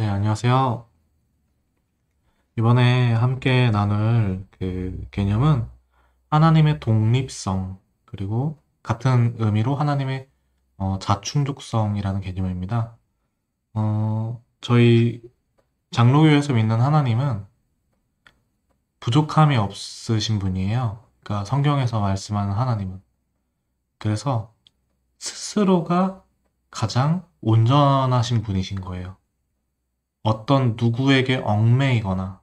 네, 안녕하세요. 이번에 함께 나눌 그 개념은 하나님의 독립성, 그리고 같은 의미로 하나님의 어, 자충족성이라는 개념입니다. 어, 저희 장로교에서 믿는 하나님은 부족함이 없으신 분이에요. 그러니까 성경에서 말씀하는 하나님은. 그래서 스스로가 가장 온전하신 분이신 거예요. 어떤 누구에게 얽매이거나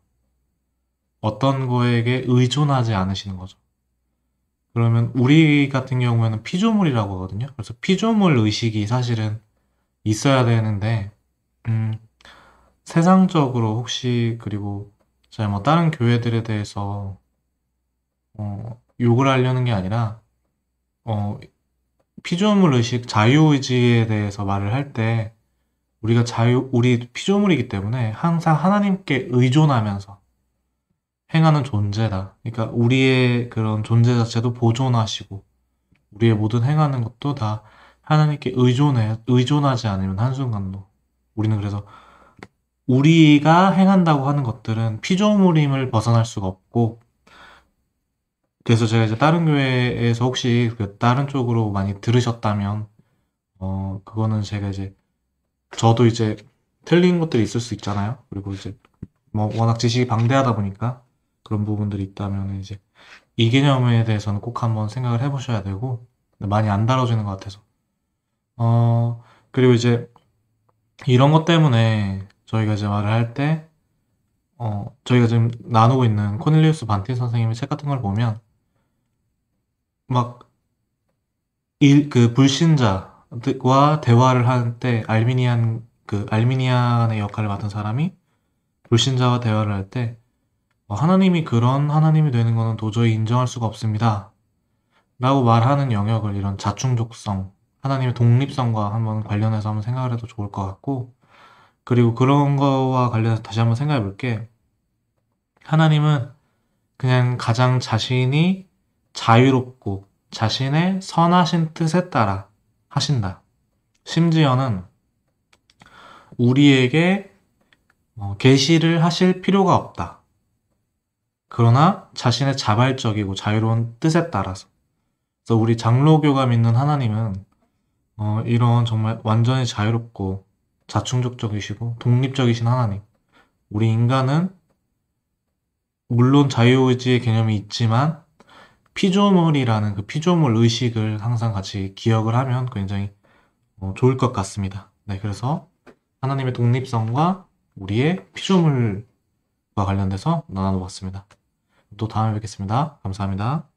어떤 거에게 의존하지 않으시는 거죠. 그러면 우리 같은 경우에는 피조물이라고 하거든요. 그래서 피조물 의식이 사실은 있어야 되는데, 음, 세상적으로 혹시 그리고 제가 뭐 다른 교회들에 대해서 어, 욕을 하려는 게 아니라 어, 피조물 의식, 자유의지에 대해서 말을 할때 우리가 자유, 우리 피조물이기 때문에 항상 하나님께 의존하면서 행하는 존재다. 그러니까 우리의 그런 존재 자체도 보존하시고 우리의 모든 행하는 것도 다 하나님께 의존해 의존하지 않으면 한순간도 우리는 그래서 우리가 행한다고 하는 것들은 피조물임을 벗어날 수가 없고 그래서 제가 이제 다른 교회에서 혹시 그 다른 쪽으로 많이 들으셨다면 어 그거는 제가 이제 저도 이제 틀린 것들이 있을 수 있잖아요. 그리고 이제 뭐 워낙 지식이 방대하다 보니까 그런 부분들이 있다면 이제 이 개념에 대해서는 꼭 한번 생각을 해보셔야 되고 많이 안 다뤄지는 것 같아서 어 그리고 이제 이런 것 때문에 저희가 이제 말을 할 때 어, 저희가 지금 나누고 있는 코넬리우스 반틴 선생님의 책 같은 걸 보면, 막, 일, 그 불신자, 와 대화를 할 때 알미니안 그 알미니안의 역할을 맡은 사람이 불신자와 대화를 할때 어, 하나님이 그런 하나님이 되는 것은 도저히 인정할 수가 없습니다. 라고 말하는 영역을 이런 자충족성, 하나님의 독립성과 한번 관련해서 한번 생각을 해도 좋을 것 같고 그리고 그런 거와 관련해서 다시 한번 생각해 볼게 하나님은 그냥 가장 자신이 자유롭고 자신의 선하신 뜻에 따라 하신다. 심지어는 우리에게 어, 계시를 하실 필요가 없다. 그러나 자신의 자발적이고 자유로운 뜻에 따라서. 그래서 우리 장로교가 믿는 하나님은 어, 이런 정말 완전히 자유롭고 자충족적이시고 독립적이신 하나님. 우리 인간은 물론 자유의지의 개념이 있지만 피조물이라는 그 피조물 의식을 항상 같이 기억을 하면 굉장히 어, 좋을 것 같습니다. 네, 그래서 하나님의 독립성과 우리의 피조물과 관련돼서 나눠봤습니다. 또 다음에 뵙겠습니다. 감사합니다.